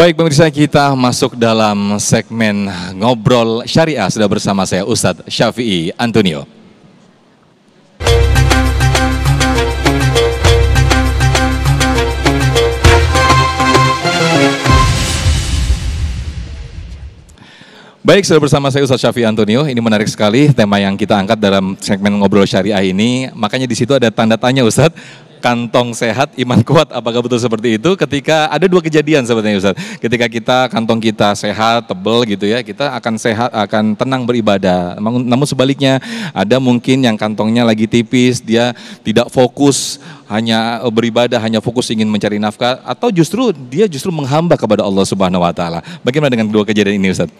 Baik pemirsa kita masuk dalam segmen ngobrol syariah sudah bersama saya Ustadz Syafi'i Antonio. Baik, sudah bersama saya Ustaz Syafi'i Antonio. Ini menarik sekali tema yang kita angkat dalam segmen ngobrol syariah ini. Makanya di situ ada tanda tanya Ustaz kantong sehat, iman kuat. Apakah betul seperti itu? Ketika ada dua kejadian sebenarnya Ustaz. Ketika kita kantong kita sehat, tebel gitu ya, kita akan sehat, akan tenang beribadah. Namun sebaliknya ada mungkin yang kantongnya lagi tipis, dia tidak fokus hanya eh, beribadah, hanya fokus ingin mencari nafkah atau justru dia justru menghamba kepada Allah Subhanahu wa taala. Bagaimana dengan dua kejadian ini Ustaz?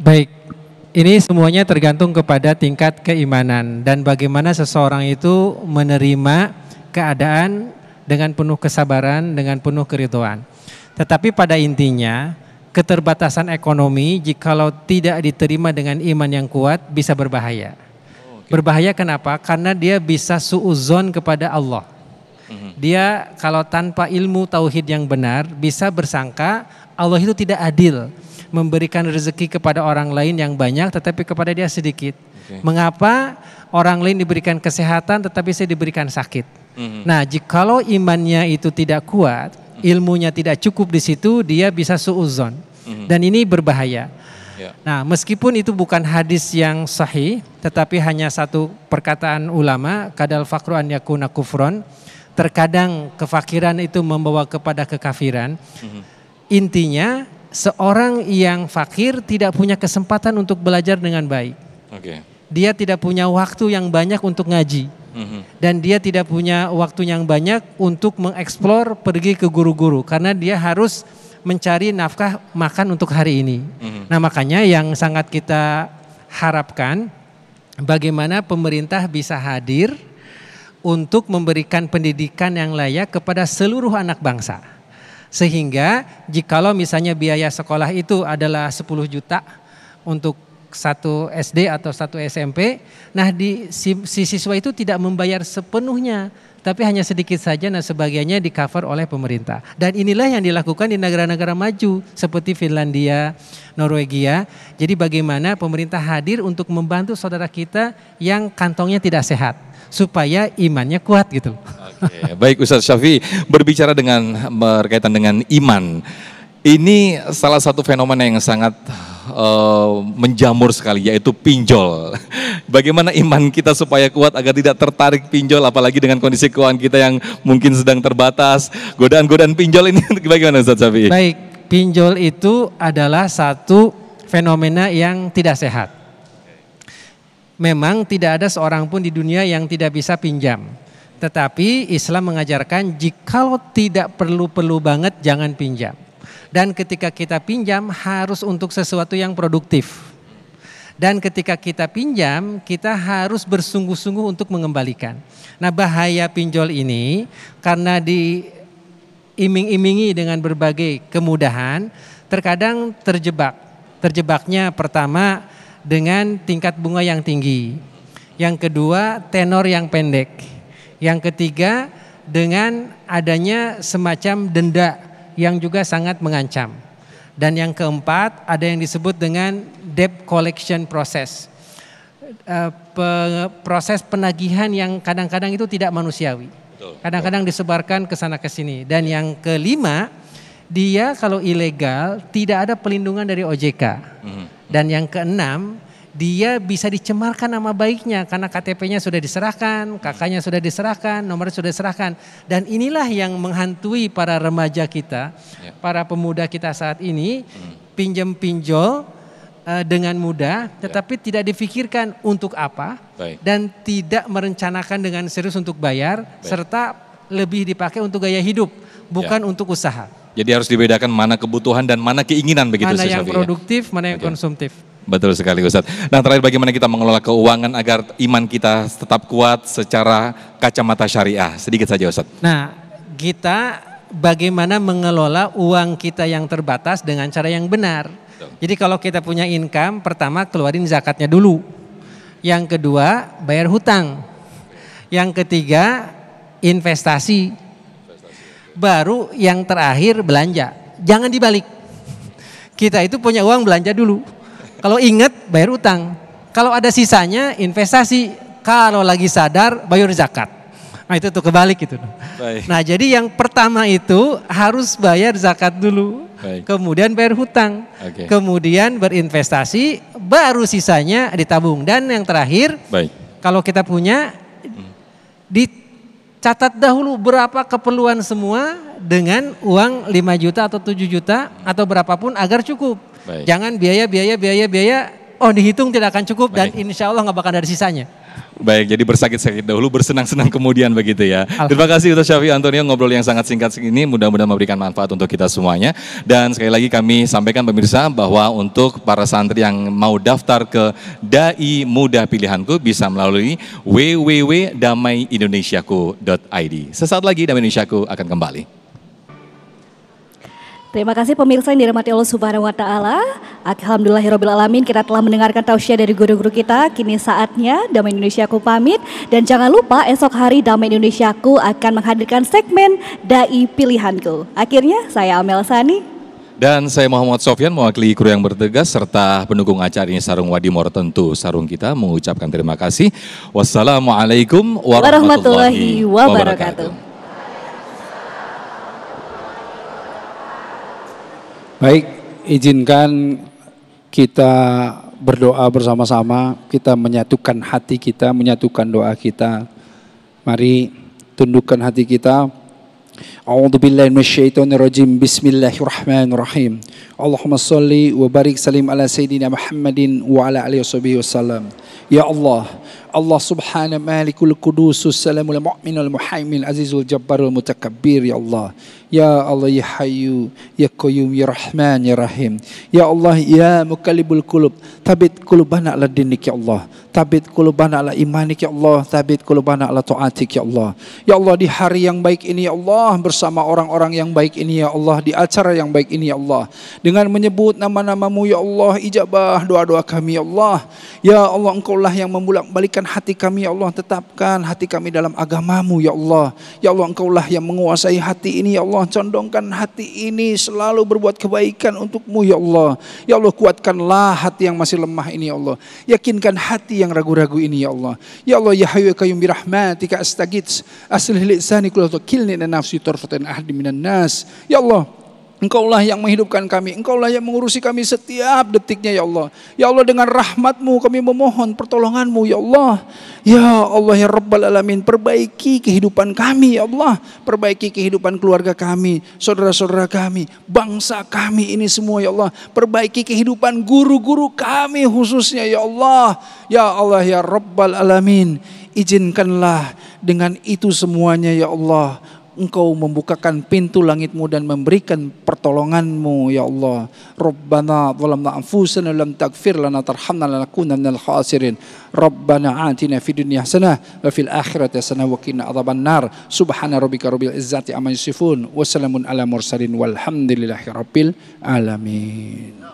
Baik. Ini semuanya tergantung kepada tingkat keimanan dan bagaimana seseorang itu menerima keadaan dengan penuh kesabaran, dengan penuh keriduan. Tetapi pada intinya, keterbatasan ekonomi jikalau tidak diterima dengan iman yang kuat bisa berbahaya. Oh, gitu. Berbahaya kenapa? Karena dia bisa suuzon kepada Allah. Mhm. Dia kalau tanpa ilmu tauhid yang benar bisa bersangka Allah itu tidak adil memberikan rezeki kepada orang lain yang banyak tetapi kepada dia sedikit. Okay. Mengapa orang lain diberikan kesehatan tetapi saya diberikan sakit? Mm -hmm. Nah, kalau imannya itu tidak kuat, mm-hmm. ilmunya tidak cukup di situ, dia bisa suuzon. Mm -hmm. Dan ini berbahaya. Yeah. Nah, meskipun itu bukan hadis yang sahih, tetapi hanya satu perkataan ulama, kadal fakru an yakuna kufron, terkadang kefakiran itu membawa kepada kekafiran. Mm -hmm. Intinya, seorang yang fakir tidak punya kesempatan untuk belajar dengan baik. Okay. Dia tidak punya waktu yang banyak untuk ngaji. Mhm. Dan dia tidak punya waktu yang banyak untuk mengeksplor pergi ke guru-guru karena dia harus mencari nafkah makan untuk hari ini. Mm-hmm. Nah, makanya yang sangat kita harapkan bagaimana pemerintah bisa hadir untuk memberikan pendidikan yang layak kepada seluruh anak bangsa. Sehingga jikalau misalnya biaya sekolah itu adalah 10 juta untuk satu SD atau satu SMP. Nah, di si, si siswa itu tidak membayar sepenuhnya, tapi hanya sedikit saja nah sebagiannya di cover oleh pemerintah. Dan inilah yang dilakukan di negara-negara maju seperti Finlandia, Norwegia. Jadi bagaimana pemerintah hadir untuk membantu saudara kita yang kantongnya tidak sehat supaya imannya kuat gitu Oke, baik Ustaz Syafi berbicara dengan berkaitan dengan iman. Ini salah satu fenomena yang sangat uh, menjamur sekali, yaitu pinjol. Bagaimana iman kita supaya kuat agar tidak tertarik pinjol, apalagi dengan kondisi keuangan kita yang mungkin sedang terbatas. Godaan-godaan pinjol ini bagaimana Ustaz Sabi? Baik, pinjol itu adalah satu fenomena yang tidak sehat. Memang tidak ada seorang pun di dunia yang tidak bisa pinjam. Tetapi Islam mengajarkan jikalau tidak perlu-perlu banget jangan pinjam. Dan ketika kita pinjam harus untuk sesuatu yang produktif. Dan ketika kita pinjam, kita harus bersungguh-sungguh untuk mengembalikan. Nah, bahaya pinjol ini karena diiming-imingi dengan berbagai kemudahan, terkadang terjebak. Terjebaknya pertama dengan tingkat bunga yang tinggi. Yang kedua, tenor yang pendek. Yang ketiga, dengan adanya semacam denda yang juga sangat mengancam. Dan yang keempat, ada yang disebut dengan debt collection process. Uh, pe, proses penagihan yang kadang-kadang itu tidak manusiawi. Kadang-kadang disebarkan ke sana ke sini. Dan yang kelima, dia kalau ilegal tidak ada pelindungan dari OJK. Mhm. Dan yang keenam, dia bisa dicemarkan nama baiknya karena KTP-nya sudah diserahkan, kakaknya sudah diserahkan, nomornya sudah diserahkan. Dan inilah yang menghantui para remaja kita, ya. para pemuda kita saat ini, hmm. pinjam-pinjol uh, eh, dengan mudah, ya. tetapi ya. tidak difikirkan untuk apa Baik. dan tidak merencanakan dengan serius untuk bayar Baik. serta lebih dipakai untuk gaya hidup, bukan ya. untuk usaha. Jadi harus dibedakan mana kebutuhan dan mana keinginan begitu Mana yang ya? produktif, ya? mana yang okay. konsumtif. Betul sekali Ustaz. Nah terakhir bagaimana kita mengelola keuangan agar iman kita tetap kuat secara kacamata syariah. Sedikit saja Ustaz. Nah kita bagaimana mengelola uang kita yang terbatas dengan cara yang benar. Jadi kalau kita punya income, pertama keluarin zakatnya dulu. Yang kedua bayar hutang. Yang ketiga investasi. Baru yang terakhir belanja. Jangan dibalik. Kita itu punya uang belanja dulu kalau ingat bayar utang. Kalau ada sisanya investasi. Kalau lagi sadar bayar zakat. Nah itu tuh kebalik gitu. Nah jadi yang pertama itu harus bayar zakat dulu. Baik. Kemudian bayar hutang. Okay. Kemudian berinvestasi. Baru sisanya ditabung. Dan yang terakhir. Baik. Kalau kita punya. Di Dicatat dahulu berapa keperluan semua. Dengan uang 5 juta atau 7 juta. Atau berapapun agar cukup. Baik. Jangan biaya, biaya, biaya, biaya, oh dihitung tidak akan cukup Baik. dan insya Allah nggak bakal ada sisanya. Baik, jadi bersakit-sakit dahulu, bersenang-senang kemudian begitu ya. Terima kasih Ustaz Syafi Antonio ngobrol yang sangat singkat ini mudah-mudahan memberikan manfaat untuk kita semuanya. Dan sekali lagi kami sampaikan pemirsa bahwa untuk para santri yang mau daftar ke Dai Muda Pilihanku bisa melalui www.damaiindonesiaku.id. Sesaat lagi Damai Indonesiaku akan kembali. Terima kasih pemirsa yang dirahmati Allah Subhanahu wa taala. Alhamdulillahirabbil alamin kita telah mendengarkan tausiah dari guru-guru kita. Kini saatnya Damai Indonesiaku pamit dan jangan lupa esok hari Damai Indonesiaku akan menghadirkan segmen Dai Pilihanku. Akhirnya saya Amel Sani dan saya Muhammad Sofyan mewakili kru yang bertugas serta pendukung acara ini Sarung Wadi Tentu Sarung kita mengucapkan terima kasih. Wassalamualaikum warahmatullahi, warahmatullahi wabarakatuh. wabarakatuh. Baik, izinkan kita berdoa bersama-sama, kita menyatukan hati kita, menyatukan doa kita. Mari tundukkan hati kita. A'udzu billahi minasyaitonir rajim. Bismillahirrahmanirrahim. Allahumma shalli wa barik salim ala sayidina Muhammadin wa ala alihi wasallam. Ya Allah, Allah subhanahu malikul kudusus salamul mu'minul muhaimin azizul jabbarul mutakabbir ya Allah Ya Allah ya Hayu ya Qayyum ya Rahman ya Rahim Ya Allah ya Mukalibul kulub tabit kulubana ala dinik ya Allah tabit kulubana ala imanik ya Allah tabit kulubana ala taatik ya Allah Ya Allah di hari yang baik ini ya Allah bersama orang-orang yang baik ini ya Allah di acara yang baik ini ya Allah dengan menyebut nama-namamu ya Allah ijabah doa-doa kami ya Allah Ya Allah engkaulah yang Memulang balikan Jadikan hati kami ya Allah, tetapkan hati kami dalam agamamu ya Allah. Ya Allah engkaulah yang menguasai hati ini ya Allah, condongkan hati ini selalu berbuat kebaikan untukmu ya Allah. Ya Allah kuatkanlah hati yang masih lemah ini ya Allah. Yakinkan hati yang ragu-ragu ini ya Allah. Ya Allah ya hayu kayum ya birahmatika astagits aslih lisani kulatukilni kilni nafsi torfatin ahdi minan nas. Ya Allah Engkaulah yang menghidupkan kami, Engkaulah yang mengurusi kami setiap detiknya ya Allah. Ya Allah dengan rahmatmu kami memohon pertolonganmu ya Allah. Ya Allah ya Rabbal Alamin perbaiki kehidupan kami ya Allah. Perbaiki kehidupan keluarga kami, saudara-saudara kami, bangsa kami ini semua ya Allah. Perbaiki kehidupan guru-guru kami khususnya ya Allah. Ya Allah ya Rabbal Alamin izinkanlah dengan itu semuanya ya Allah Engkau membukakan pintu langitmu dan memberikan pertolonganmu ya Allah. Rabbana zalamna anfusana lam taghfir lana tarhamna lanakunanna minal khasirin. Rabbana atina fid dunya hasanah wa fil akhirati hasanah wa qina adzaban nar. Subhana rabbika rabbil izzati amma yasifun wassalamun ala mursalin walhamdulillahi rabbil alamin.